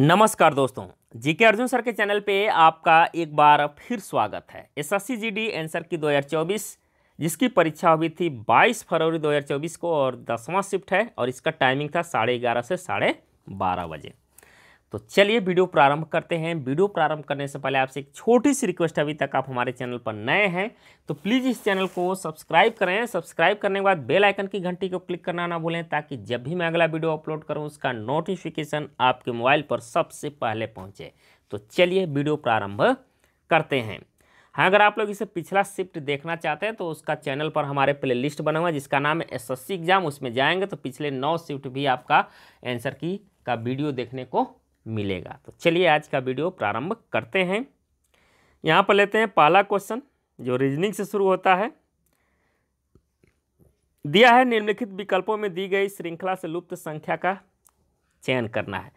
नमस्कार दोस्तों GK Arjun sir के चैनल पे आपका एक बार फिर स्वागत है एसएससी जीडी आंसर की 2024 जिसकी परीक्षा हुई थी 22 फरवरी 2024 को और दसवां शिफ्ट है और इसका टाइमिंग था साढ़े ग्यारह से साढ़े बारह बजे तो चलिए वीडियो प्रारंभ करते हैं वीडियो प्रारंभ करने से पहले आपसे एक छोटी सी रिक्वेस्ट अभी तक आप हमारे चैनल पर नए हैं तो प्लीज़ इस चैनल को सब्सक्राइब करें सब्सक्राइब करने के बाद बेल आइकन की घंटी को क्लिक करना ना भूलें ताकि जब भी मैं अगला वीडियो अपलोड करूँ उसका नोटिफिकेशन आपके मोबाइल पर सबसे पहले पहुँचे तो चलिए वीडियो प्रारंभ करते हैं हाँ अगर आप लोग इसे पिछला शिफ्ट देखना चाहते हैं तो उसका चैनल पर हमारे प्ले लिस्ट बना हुआ है जिसका नाम है एसएससी एग्जाम उसमें जाएंगे तो पिछले नौ शिफ्ट भी आपका आंसर की का वीडियो देखने को मिलेगा तो चलिए आज का वीडियो प्रारंभ करते हैं यहाँ पर लेते हैं पहला क्वेश्चन जो रीजनिंग से शुरू होता है दिया है निम्नलिखित विकल्पों में दी गई श्रृंखला से लुप्त संख्या का चयन करना है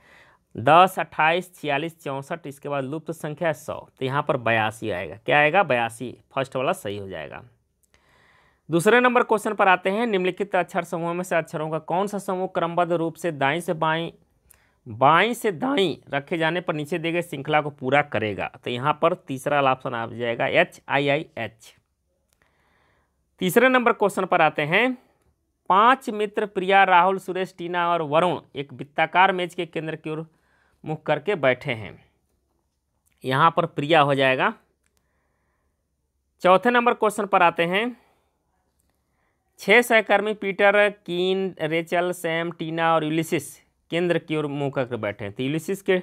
दस अट्ठाईस छियालीस चौंसठ इसके बाद लुप्त संख्या है सौ तो यहाँ पर बयासी आएगा क्या आएगा बयासी फर्स्ट वाला सही हो जाएगा दूसरे नंबर क्वेश्चन पर आते हैं निम्नलिखित अक्षर समूह में से अक्षरों का कौन सा समूह क्रमबद्ध रूप से दाएं से बाएं बाई से दाई रखे जाने पर नीचे दिए गए श्रृंखला को पूरा करेगा तो यहाँ पर तीसरा ऑप्शन आ जाएगा एच आई आई एच तीसरे नंबर क्वेश्चन पर आते हैं पांच मित्र प्रिया राहुल सुरेश टीना और वरुण एक वित्ताकार मेज के केंद्र की ओर मुख करके बैठे हैं यहाँ पर प्रिया हो जाएगा चौथे नंबर क्वेश्चन पर आते हैं छह सहकर्मी पीटर कीन रेचल सैम टीना और यूलिसिस केंद्र की ओर मुँह कर बैठे हैं तो यूलिसिस के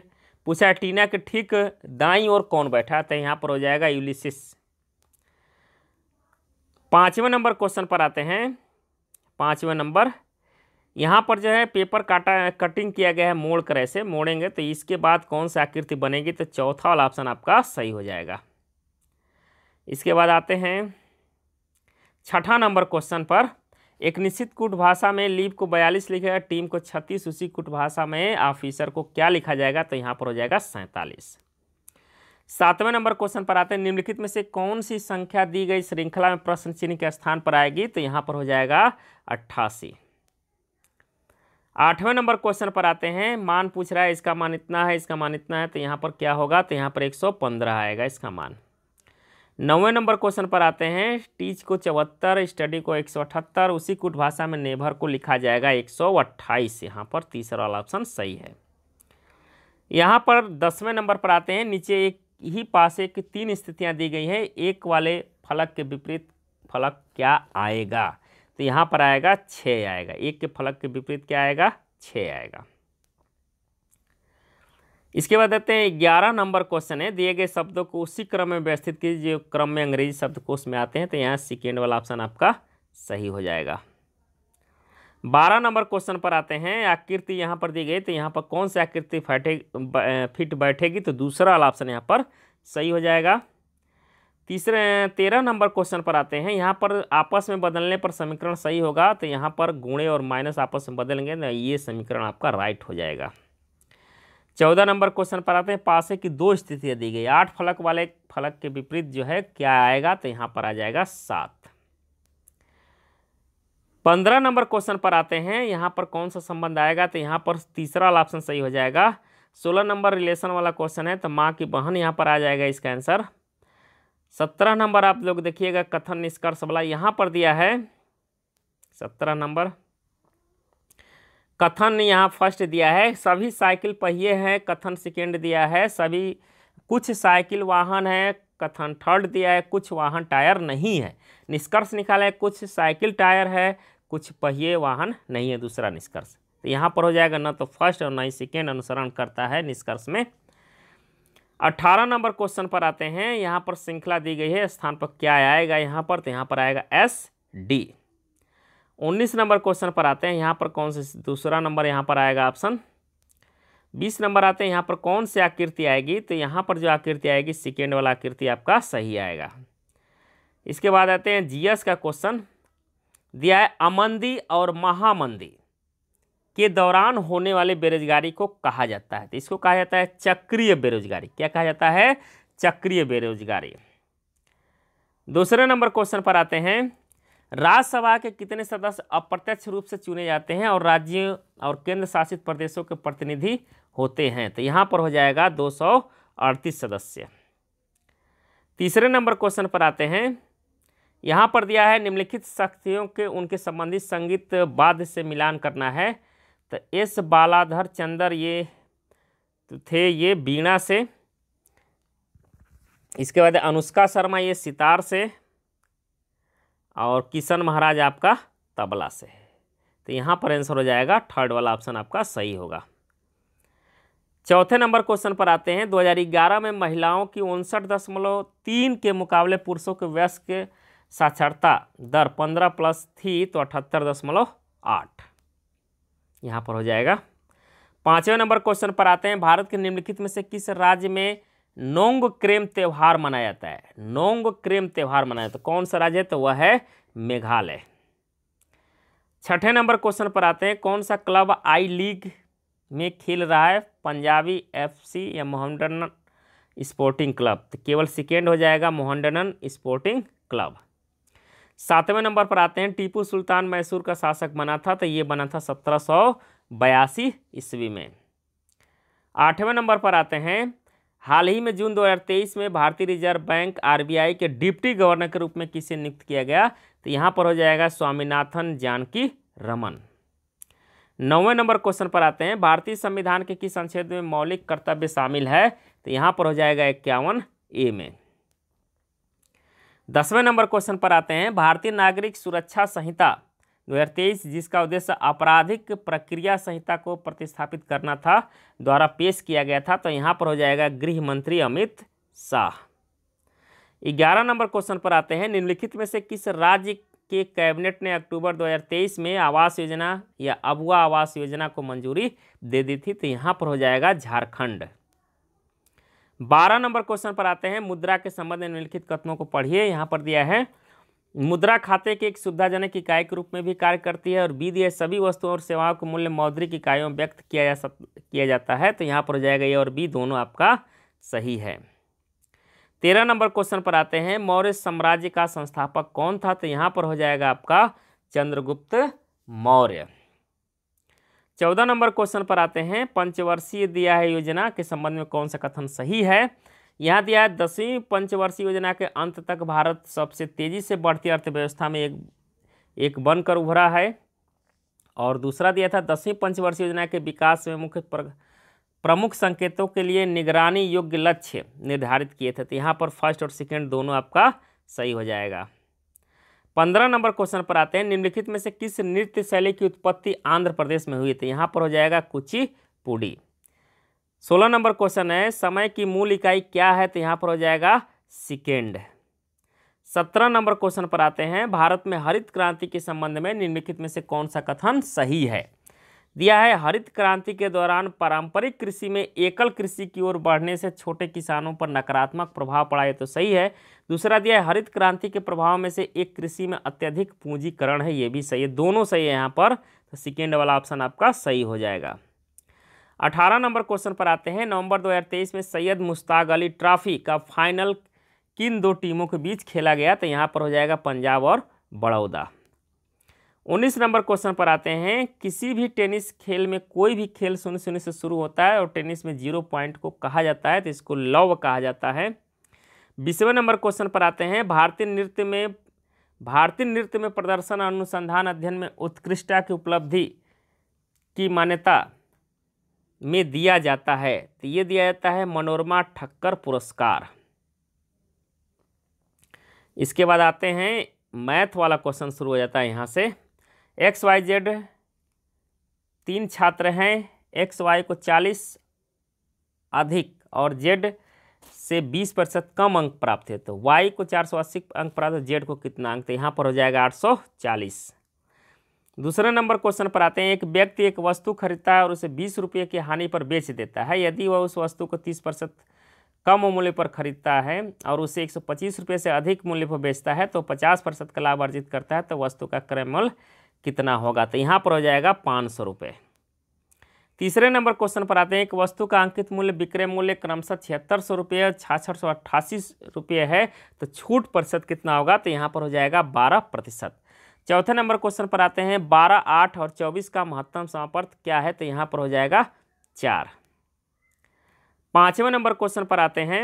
पूछा टीना के ठीक दाई और कौन बैठा तो यहाँ पर हो जाएगा यूलिसिस पाँचवें नंबर क्वेश्चन पर आते हैं पाँचवें नंबर यहाँ पर जो है पेपर काटा कटिंग किया गया है मोड़ कर ऐसे मोड़ेंगे तो इसके बाद कौन सी आकृति बनेगी तो चौथा वाला ऑप्शन आपका सही हो जाएगा इसके बाद आते हैं छठा नंबर क्वेश्चन पर एक निश्चित कूट भाषा में लीप को बयालीस लिखेगा टीम को छत्तीस उसी कूट भाषा में ऑफिसर को क्या लिखा जाएगा तो यहाँ पर हो जाएगा सैंतालीस सातवें नंबर क्वेश्चन पर आते हैं निम्नलिखित में से कौन सी संख्या दी गई श्रृंखला में प्रश्न चिन्ह के स्थान पर आएगी तो यहाँ पर हो जाएगा अट्ठासी आठवें नंबर क्वेश्चन पर आते हैं मान पूछ रहा है इसका मान इतना है इसका मान इतना है तो यहाँ पर क्या होगा तो यहाँ पर एक आएगा इसका मान नौवे नंबर क्वेश्चन पर आते हैं टीच को चौहत्तर स्टडी को एक सौ अठहत्तर उसी कुट भाषा में नेभर को लिखा जाएगा एक सौ अट्ठाईस यहाँ पर तीसरा वाला ऑप्शन सही है यहाँ पर दसवें नंबर पर आते हैं नीचे एक ही पास एक तीन स्थितियाँ दी गई हैं एक वाले फलक के विपरीत फलक क्या आएगा तो यहाँ पर आएगा छः आएगा एक के फलक के विपरीत क्या आएगा छः आएगा इसके बाद देते हैं ग्यारह नंबर क्वेश्चन है दिए गए शब्दों को उसी क्रम में व्यवस्थित कीजिए जो क्रम में अंग्रेजी शब्दकोश में आते हैं तो यहाँ सेकेंड वाला ऑप्शन आपका सही हो जाएगा बारह नंबर क्वेश्चन पर आते हैं आकृति यहाँ पर दी गई तो यहाँ पर कौन सी आकृति फैटे फिट बैठेगी तो दूसरा वाला ऑप्शन यहाँ पर सही हो जाएगा तीसरे तेरह नंबर क्वेश्चन पर आते हैं यहाँ पर आपस में बदलने पर समीकरण सही होगा तो यहाँ पर गुणे और माइनस आपस में बदलेंगे तो ये समीकरण आपका राइट हो जाएगा चौदह नंबर क्वेश्चन पर आते हैं पासे की दो स्थितियाँ दी गई आठ फलक वाले फलक के विपरीत जो है क्या आएगा तो यहाँ पर आ जाएगा सात पंद्रह नंबर क्वेश्चन पर आते हैं यहाँ पर कौन सा संबंध आएगा तो यहाँ पर तीसरा वाला ऑप्शन सही हो जाएगा सोलह नंबर रिलेशन वाला क्वेश्चन है तो माँ की बहन यहाँ पर आ जाएगा इसका आंसर सत्रह नंबर आप लोग देखिएगा कथन निष्कर्ष वाला यहाँ पर दिया है सत्रह नंबर कथन यहाँ फर्स्ट दिया है सभी साइकिल पहिए हैं कथन सेकेंड दिया है सभी कुछ साइकिल वाहन है कथन थर्ड दिया है कुछ वाहन टायर नहीं है निष्कर्ष निकाला है कुछ साइकिल टायर है कुछ पहिए वाहन नहीं है दूसरा निष्कर्ष तो यहाँ पर हो जाएगा ना तो फर्स्ट और ना ही सेकेंड अनुसरण करता है निष्कर्ष में अट्ठारह नंबर क्वेश्चन पर आते हैं यहाँ पर श्रृंखला दी गई है स्थान पर क्या आएगा यहाँ पर तो यहाँ पर आएगा एस डी उन्नीस नंबर क्वेश्चन पर आते हैं यहाँ पर कौन से दूसरा नंबर यहाँ पर आएगा ऑप्शन बीस नंबर आते हैं यहाँ पर कौन सी आकृति आएगी तो यहाँ पर जो आकृति आएगी सेकेंड वाला आकृति आपका सही आएगा इसके बाद आते हैं जीएस का क्वेश्चन दिया है अमंदी और महामंदी के दौरान होने वाले बेरोजगारी को कहा जाता है तो इसको कहा जाता है चक्रीय बेरोजगारी क्या कहा जाता है चक्रीय बेरोजगारी दूसरे नंबर क्वेश्चन पर आते हैं राज्यसभा के कितने सदस्य अप्रत्यक्ष रूप से चुने जाते हैं और राज्यों और केंद्र शासित प्रदेशों के प्रतिनिधि होते हैं तो यहाँ पर हो जाएगा दो सदस्य तीसरे नंबर क्वेश्चन पर आते हैं यहाँ पर दिया है निम्नलिखित शक्तियों के उनके संबंधित संगीत वाद्य से मिलान करना है तो एस बालाधर चंदर ये तो थे ये बीणा से इसके बाद अनुष्का शर्मा ये सितार से और किशन महाराज आपका तबला से है तो यहाँ पर आंसर हो जाएगा थर्ड वाला ऑप्शन आपका सही होगा चौथे नंबर क्वेश्चन पर आते हैं 2011 में महिलाओं की उनसठ दशमलव तीन के मुकाबले पुरुषों के वयस्क के साक्षरता दर 15 प्लस थी तो अठहत्तर दशमलव आठ यहाँ पर हो जाएगा पाँचवें नंबर क्वेश्चन पर आते हैं भारत के निम्नलिखित में से किस राज्य में नोंग क्रेम त्यौहार मनाया जाता है नोंग क्रेम त्यौहार मनाया जाता तो है कौन सा राज्य है तो वह है मेघालय छठे नंबर क्वेश्चन पर आते हैं कौन सा क्लब आई लीग में खेल रहा है पंजाबी एफसी या मोहम्मडन स्पोर्टिंग क्लब तो केवल सेकेंड हो जाएगा मोहम्मडन स्पोर्टिंग क्लब सातवें नंबर पर आते हैं टीपू सुल्तान मैसूर का शासक बना था तो ये बना था सत्रह सौ बयासी ईस्वी में आठवें नंबर पर आते हैं हाल ही में जून 2023 में भारतीय रिजर्व बैंक आरबीआई के डिप्टी गवर्नर के रूप में किसे नियुक्त किया गया तो यहाँ पर हो जाएगा स्वामीनाथन जानकी रमन नौवें नंबर क्वेश्चन पर आते हैं भारतीय संविधान के किस अनुच्छेद में मौलिक कर्तव्य शामिल है तो यहाँ पर हो जाएगा इक्यावन ए में दसवें नंबर क्वेश्चन पर आते हैं भारतीय नागरिक सुरक्षा संहिता 2023 जिसका उद्देश्य आपराधिक प्रक्रिया संहिता को प्रतिस्थापित करना था द्वारा पेश किया गया था तो यहाँ पर हो जाएगा गृह मंत्री अमित शाह ग्यारह नंबर क्वेश्चन पर आते हैं निम्नलिखित में से किस राज्य के कैबिनेट ने अक्टूबर 2023 में आवास योजना या अबुआ आवास योजना को मंजूरी दे दी थी तो यहाँ पर हो जाएगा झारखंड बारह नंबर क्वेश्चन पर आते हैं मुद्रा के संबंध में निम्नलिखित कथनों को पढ़िए यहाँ पर दिया है मुद्रा खाते की एक सुविधाजनक इकाई के रूप में भी कार्य करती है और बी दिए सभी वस्तुओं और सेवाओं को मूल्य मौद्रिक इकाइयों में व्यक्त किया जा सक किया जाता है तो यहाँ पर हो जाएगा ये और बी दोनों आपका सही है तेरह नंबर क्वेश्चन पर आते हैं मौर्य साम्राज्य का संस्थापक कौन था तो यहाँ पर हो जाएगा आपका चंद्रगुप्त मौर्य चौदह नंबर क्वेश्चन पर आते हैं पंचवर्षीय दिया है योजना के संबंध में कौन सा कथन सही है यहाँ दिया है दसवीं पंचवर्षीय योजना के अंत तक भारत सबसे तेज़ी से बढ़ती अर्थव्यवस्था में एक एक बनकर उभरा है और दूसरा दिया था दसवीं पंचवर्षीय योजना के विकास में मुख्य प्रमुख संकेतों के लिए निगरानी योग्य लक्ष्य निर्धारित किए थे तो यहाँ पर फर्स्ट और सेकेंड दोनों आपका सही हो जाएगा पंद्रह नंबर क्वेश्चन पर आते हैं निम्नलिखित में से किस नृत्य शैली की उत्पत्ति आंध्र प्रदेश में हुई थी यहाँ पर हो जाएगा कुचिपुड़ी सोलह नंबर क्वेश्चन है समय की मूल इकाई क्या है तो यहाँ पर हो जाएगा सिकेंड सत्रह नंबर क्वेश्चन पर आते हैं भारत में हरित क्रांति के संबंध में निम्नलिखित में से कौन सा कथन सही है दिया है हरित क्रांति के दौरान पारंपरिक कृषि में एकल कृषि की ओर बढ़ने से छोटे किसानों पर नकारात्मक प्रभाव पड़ा है तो सही है दूसरा दिया है हरित क्रांति के प्रभाव में से एक कृषि में अत्यधिक पूंजीकरण है ये भी सही है दोनों सही है यहाँ पर तो सेकेंड वाला ऑप्शन आपका सही हो जाएगा अठारह नंबर क्वेश्चन पर आते हैं नवंबर 2023 में सैयद मुश्ताक अली ट्रॉफी का फाइनल किन दो टीमों के बीच खेला गया तो यहाँ पर हो जाएगा पंजाब और बड़ौदा उन्नीस नंबर क्वेश्चन पर आते हैं किसी भी टेनिस खेल में कोई भी खेल शून्य शून्य से शुरू होता है और टेनिस में जीरो पॉइंट को कहा जाता है तो इसको लव कहा जाता है बीसवें नंबर क्वेश्चन पर आते हैं भारतीय नृत्य में भारतीय नृत्य में प्रदर्शन अनुसंधान अध्ययन में उत्कृष्टता की उपलब्धि की मान्यता में दिया जाता है तो ये दिया जाता है मनोरमा ठक्कर पुरस्कार इसके बाद आते हैं मैथ वाला क्वेश्चन शुरू हो जाता है यहाँ से एक्स वाई जेड तीन छात्र हैं एक्स वाई को चालीस अधिक और जेड से बीस प्रतिशत कम अंक प्राप्त है तो वाई को चार सौ अस्सी अंक प्राप्त जेड को कितना अंक तो यहाँ पर हो जाएगा आठ सौ चालीस दूसरे नंबर क्वेश्चन पर आते हैं एक व्यक्ति एक वस्तु खरीदता है और उसे बीस रुपये की हानि पर बेच देता है यदि वह उस वस्तु को तीस प्रतिशत कम मूल्य पर खरीदता है और उसे एक सौ पच्चीस रुपये से अधिक मूल्य पर बेचता है तो पचास प्रतिशत का लाभ अर्जित करता है तो वस्तु का क्रय मूल्य कितना होगा तो यहाँ पर हो जाएगा पाँच सौ रुपये तीसरे नंबर क्वेश्चन पर आते हैं एक वस्तु का अंकित मूल्य विक्रय मूल्य क्रमशः छिहत्तर सौ रुपये छाछठ सौ अट्ठासी रुपये है तो छूट प्रतिशत कितना होगा तो यहाँ पर हो जाएगा बारह प्रतिशत चौथे नंबर क्वेश्चन पर आते हैं बारह आठ और चौबीस का महत्तम समापर्थ क्या है तो यहाँ पर हो जाएगा चार पाँचवें नंबर क्वेश्चन पर आते हैं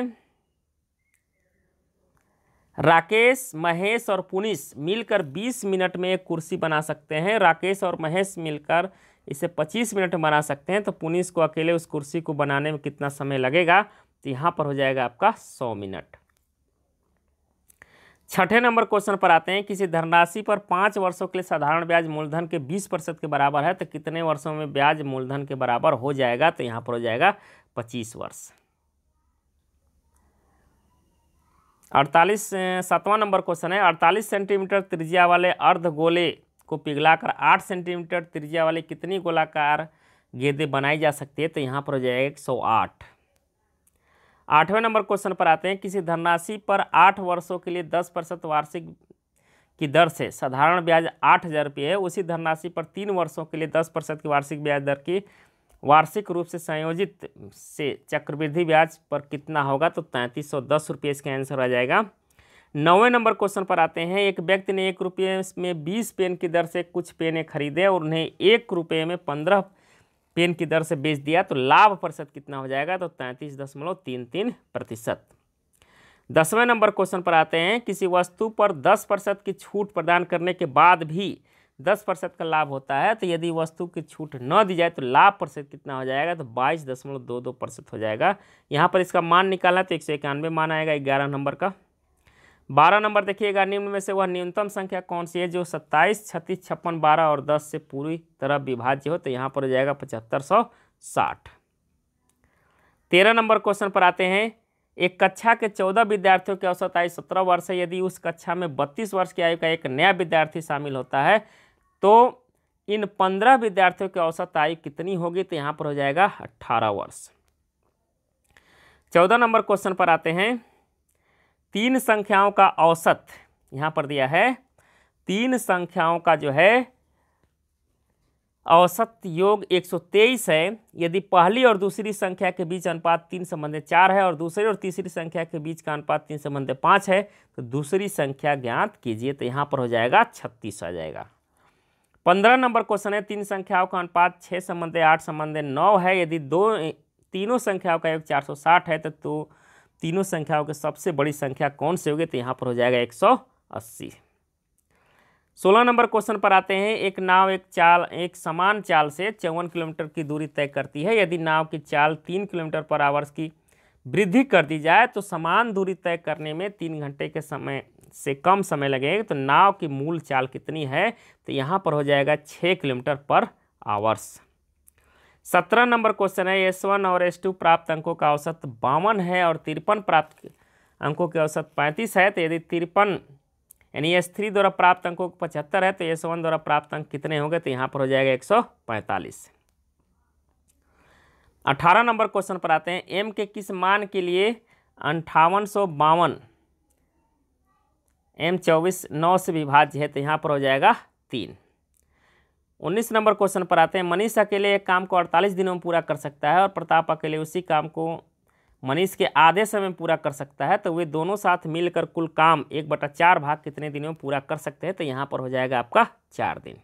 राकेश महेश और पुनिस मिलकर 20 मिनट में एक कुर्सी बना सकते हैं राकेश और महेश मिलकर इसे 25 मिनट में बना सकते हैं तो पुनिस को अकेले उस कुर्सी को बनाने में कितना समय लगेगा तो यहाँ पर हो जाएगा आपका 100 मिनट छठे नंबर क्वेश्चन पर आते हैं किसी धनराशि पर पाँच वर्षों के लिए साधारण ब्याज मूलधन के बीस प्रतिशत के बराबर है तो कितने वर्षों में ब्याज मूलधन के बराबर हो जाएगा तो यहाँ पर हो जाएगा पच्चीस वर्ष अड़तालीस सातवां नंबर क्वेश्चन है अड़तालीस सेंटीमीटर त्रिज्या वाले अर्ध गोले को पिघलाकर आठ सेंटीमीटर त्रिज्या वाले कितनी गोलाकार गेंदे बनाई जा सकती है तो यहाँ पर हो जाएगा एक सौ आठ आठवें नंबर क्वेश्चन पर आते हैं किसी धनराशि पर आठ वर्षों के लिए दस प्रतिशत वार्षिक की दर से साधारण ब्याज आठ हज़ार रुपये है उसी धनराशि पर तीन वर्षों के लिए दस प्रतिशत की वार्षिक ब्याज दर की वार्षिक रूप से संयोजित से चक्रवृद्धि ब्याज पर कितना होगा तो तैंतीस सौ दस रुपये इसका आंसर आ जाएगा नौवें नंबर क्वेश्चन पर आते हैं एक व्यक्ति ने एक रुपये में बीस पेन की दर से कुछ पेने खरीदे और उन्हें एक रुपये में पंद्रह पेन की दर से बेच दिया तो लाभ प्रतिशत कितना हो जाएगा तो तैंतीस दशमलव तीन तीन प्रतिशत दसवें नंबर क्वेश्चन पर आते हैं किसी वस्तु पर दस प्रतिशत की छूट प्रदान करने के बाद भी दस प्रतिशत का लाभ होता है तो यदि वस्तु की छूट न दी जाए तो लाभ प्रतिशत कितना हो जाएगा तो बाईस दशमलव दो दो प्रतिशत हो जाएगा यहाँ पर इसका मान निकालना तो एक सौ इक्यानवे मान आएगा ग्यारह नंबर का बारह नंबर देखिएगा निम्न में से वह न्यूनतम संख्या कौन सी है जो सत्ताईस छत्तीस छप्पन बारह और दस से पूरी तरह विभाज्य हो तो यहाँ पर हो जाएगा पचहत्तर सौ साठ तेरह नंबर क्वेश्चन पर आते हैं एक कक्षा के चौदह विद्यार्थियों की औसत आयु सत्रह वर्ष है यदि उस कक्षा में बत्तीस वर्ष की आयु का एक नया विद्यार्थी शामिल होता है तो इन पंद्रह विद्यार्थियों की औसत आयु कितनी होगी तो यहाँ पर हो जाएगा अट्ठारह वर्ष चौदह नंबर क्वेश्चन पर आते हैं तीन संख्याओं का औसत यहाँ पर दिया है तीन संख्याओं का जो है औसत योग 123 है यदि पहली और दूसरी संख्या के बीच अनुपात तीन संबंध चार है और दूसरी और तीसरी संख्या के बीच का अनुपात तीन संबंध पाँच है तो दूसरी संख्या ज्ञात कीजिए तो यहाँ पर हो जाएगा छत्तीस आ जाएगा पंद्रह नंबर क्वेश्चन है तीन संख्याओं का अनुपात छः संबंध आठ संबंध नौ है यदि दो तीनों संख्याओं का योग चार सौ साठ है तो, तो तीनों संख्याओं की सबसे बड़ी संख्या कौन से होगी तो यहाँ पर हो जाएगा एक सौ अस्सी सोलह नंबर क्वेश्चन पर आते हैं एक नाव एक चाल एक समान चाल से चौवन किलोमीटर की दूरी तय करती है यदि नाव की चाल तीन किलोमीटर पर आवर्स की वृद्धि कर दी जाए तो समान दूरी तय करने में तीन घंटे के समय से कम समय लगेगा तो नाव की मूल चाल कितनी है तो यहाँ पर हो जाएगा छः किलोमीटर पर आवर्स सत्रह नंबर क्वेश्चन है एस वन और एस टू प्राप्त अंकों का औसत बावन है और तिरपन प्राप्त अंकों के औसत पैंतीस है तो यदि तिरपन यानी एस थ्री द्वारा प्राप्त अंकों को पचहत्तर है तो एस वन द्वारा प्राप्त अंक कितने होंगे तो यहाँ पर हो जाएगा एक सौ पैंतालीस अठारह नंबर क्वेश्चन पर आते हैं एम के किस मान के लिए अंठावन सौ बावन एम चौबीस नौ से विभाज्य है तो यहाँ पर हो जाएगा तीन उन्नीस नंबर क्वेश्चन पर आते हैं मनीष अकेले एक काम को अड़तालीस दिनों में पूरा कर सकता है और प्रताप अकेले उसी काम को मनीष के आधे समय में पूरा कर सकता है तो वे दोनों साथ मिलकर कुल काम एक बटा चार भाग कितने दिनों में पूरा कर सकते हैं तो यहाँ पर हो जाएगा आपका चार दिन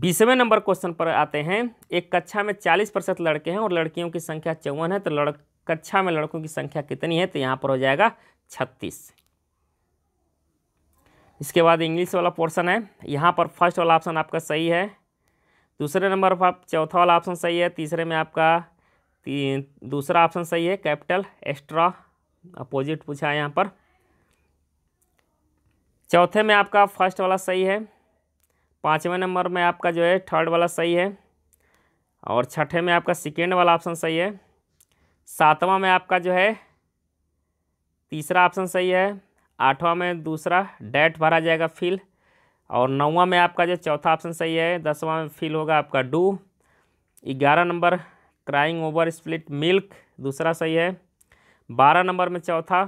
बीसवें नंबर क्वेश्चन पर आते हैं एक कक्षा में चालीस प्रतिशत लड़के हैं और लड़कियों की संख्या चौवन है तो लड़ कक्षा में लड़कों की संख्या कितनी है तो यहाँ पर हो जाएगा छत्तीस इसके बाद इंग्लिश वाला पोर्सन है यहाँ पर फर्स्ट वाला ऑप्शन आपका सही है दूसरे नंबर पर आप चौथा वाला ऑप्शन सही है तीसरे में आपका ती, दूसरा ऑप्शन सही है कैपिटल एक्स्ट्रा अपोजिट पूछा है यहाँ पर चौथे में आपका फर्स्ट वाला सही है पाँचवें नंबर में आपका जो है थर्ड वाला सही है और छठे में आपका सेकेंड वाला ऑप्शन सही है सातवां में आपका जो है तीसरा ऑप्शन सही है आठवां में दूसरा डेट भरा जाएगा फिल और नौवा में आपका जो चौथा ऑप्शन सही है दसवां में फिल होगा आपका डू ग्यारह नंबर क्राइंग ओवर स्प्लिट मिल्क दूसरा सही है बारह नंबर में चौथा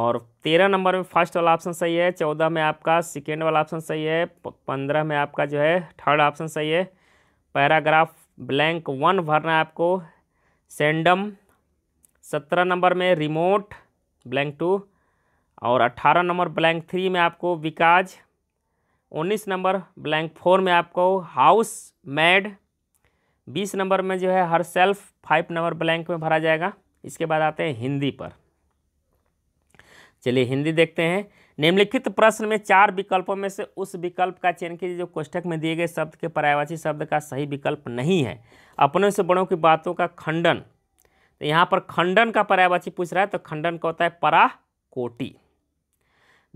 और तेरह नंबर में फर्स्ट वाला ऑप्शन सही है चौदह में आपका सेकेंड वाला ऑप्शन सही है पंद्रह में आपका जो है थर्ड ऑप्शन सही है पैराग्राफ ब्लैंक वन भरना है आपको सेंडम सत्रह नंबर में रिमोट ब्लैंक टू और 18 नंबर ब्लैंक थ्री में आपको विकाज 19 नंबर ब्लैंक फोर में आपको हाउस मैड 20 नंबर में जो है हर सेल्फ फाइव नंबर ब्लैंक में भरा जाएगा इसके बाद आते हैं हिंदी पर चलिए हिंदी देखते हैं निम्नलिखित प्रश्न में चार विकल्पों में से उस विकल्प का चयन कीजिए जो कोष्ठक में दिए गए शब्द के पर्यायवाची शब्द का सही विकल्प नहीं है अपने से बड़ों की बातों का खंडन तो यहाँ पर खंडन का पर्यायवाची पूछ रहा है तो खंडन का होता है परा कोटी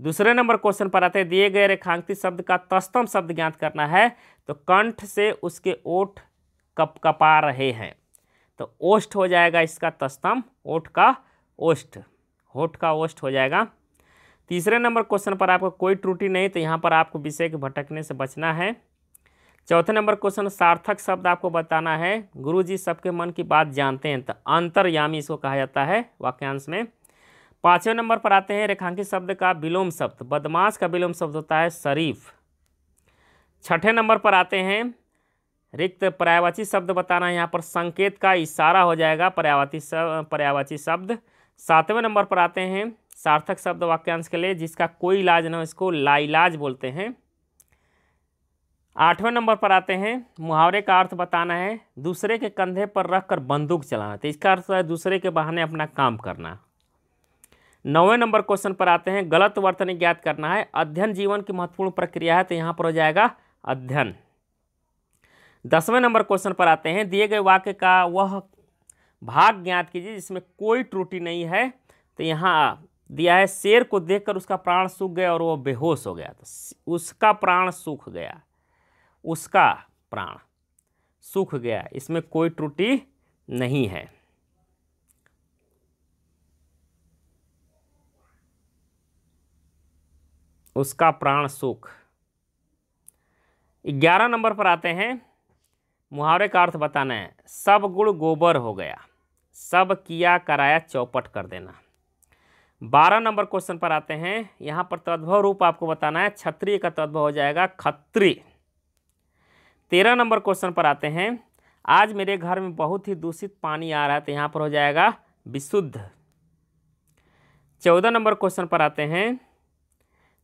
दूसरे नंबर क्वेश्चन पर आते हैं दिए गए रेखांकित शब्द का तस्तम शब्द ज्ञात करना है तो कंठ से उसके ओठ कप कपा रहे हैं तो ओष्ठ हो जाएगा इसका तस्तम ओठ का ओष्ठ होठ का ओष्ठ हो जाएगा तीसरे नंबर क्वेश्चन पर आपको कोई त्रुटि नहीं तो यहाँ पर आपको विषय के भटकने से बचना है चौथे नंबर क्वेश्चन सार्थक शब्द आपको बताना है गुरु जी सबके मन की बात जानते हैं तो अंतर्यामी इसको कहा जाता है वाक्यांश में पाँचवें नंबर पर आते हैं रेखांकित शब्द का विलोम शब्द बदमाश का विलोम शब्द होता है शरीफ छठे नंबर पर आते हैं रिक्त पर्यावाची शब्द बताना है यहाँ पर संकेत का इशारा हो जाएगा पर्यावाची शब्द पर्यावाची शब्द सातवें नंबर पर आते हैं सार्थक शब्द वाक्यांश के लिए जिसका कोई इलाज ना हो इसको लाइलाज बोलते हैं आठवें नंबर पर आते हैं मुहावरे का अर्थ बताना है दूसरे के कंधे पर रख कर बंदूक चलाना तो इसका अर्थ है दूसरे के बहाने अपना काम करना नौवें नंबर क्वेश्चन पर आते हैं गलत वर्तन ज्ञात करना है अध्ययन जीवन की महत्वपूर्ण प्रक्रिया है तो यहाँ पर हो जाएगा अध्ययन दसवें नंबर क्वेश्चन पर आते हैं दिए गए वाक्य का वह भाग ज्ञात कीजिए जिसमें कोई त्रुटि नहीं है तो यहाँ दिया है शेर को देखकर उसका प्राण सूख गया और वह बेहोश हो गया तो उसका प्राण सूख गया उसका प्राण सूख गया इसमें कोई त्रुटि नहीं है उसका प्राण सुख ग्यारह नंबर पर आते हैं मुहावरे का अर्थ बताना है सब गुण गोबर हो गया सब किया कराया चौपट कर देना बारह नंबर क्वेश्चन पर आते हैं यहाँ पर तद्भव रूप आपको बताना है क्षत्रिय का तद्भव हो जाएगा खत्री तेरह नंबर क्वेश्चन पर आते हैं आज मेरे घर में बहुत ही दूषित पानी आ रहा है तो यहाँ पर हो जाएगा विशुद्ध चौदह नंबर क्वेश्चन पर आते हैं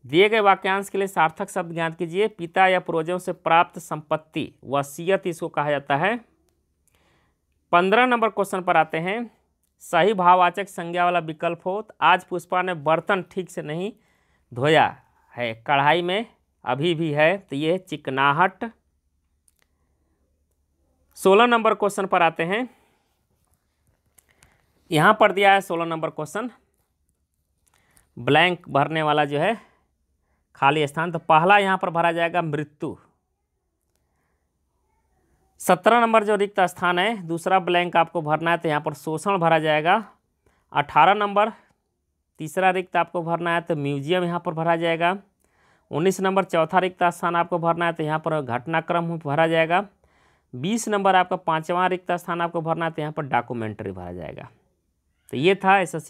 दिए गए वाक्यांश के लिए सार्थक शब्द ज्ञात कीजिए पिता या पूर्वजों से प्राप्त संपत्ति वसीयत इसको कहा जाता है पंद्रह नंबर क्वेश्चन पर आते हैं सही भाववाचक संज्ञा वाला विकल्प हो तो आज पुष्पा ने बर्तन ठीक से नहीं धोया है कढ़ाई में अभी भी है तो ये चिकनाहट सोलह नंबर क्वेश्चन पर आते हैं यहाँ पर दिया है सोलह नंबर क्वेश्चन ब्लैंक भरने वाला जो है खाली स्थान तो पहला यहाँ पर भरा जाएगा मृत्यु सत्रह नंबर जो रिक्त स्थान है दूसरा ब्लैंक आपको भरना है तो यहाँ पर शोषण भरा जाएगा अठारह नंबर तीसरा रिक्त आपको भरना है तो म्यूजियम यहाँ पर भरा जाएगा उन्नीस नंबर चौथा रिक्त स्थान आपको भरना है तो यहाँ पर घटनाक्रम भरा जाएगा बीस नंबर आपका पाँचवा रिक्त स्थान आपको भरना है तो यहाँ पर डॉक्यूमेंट्री भरा जाएगा तो ये था एस एस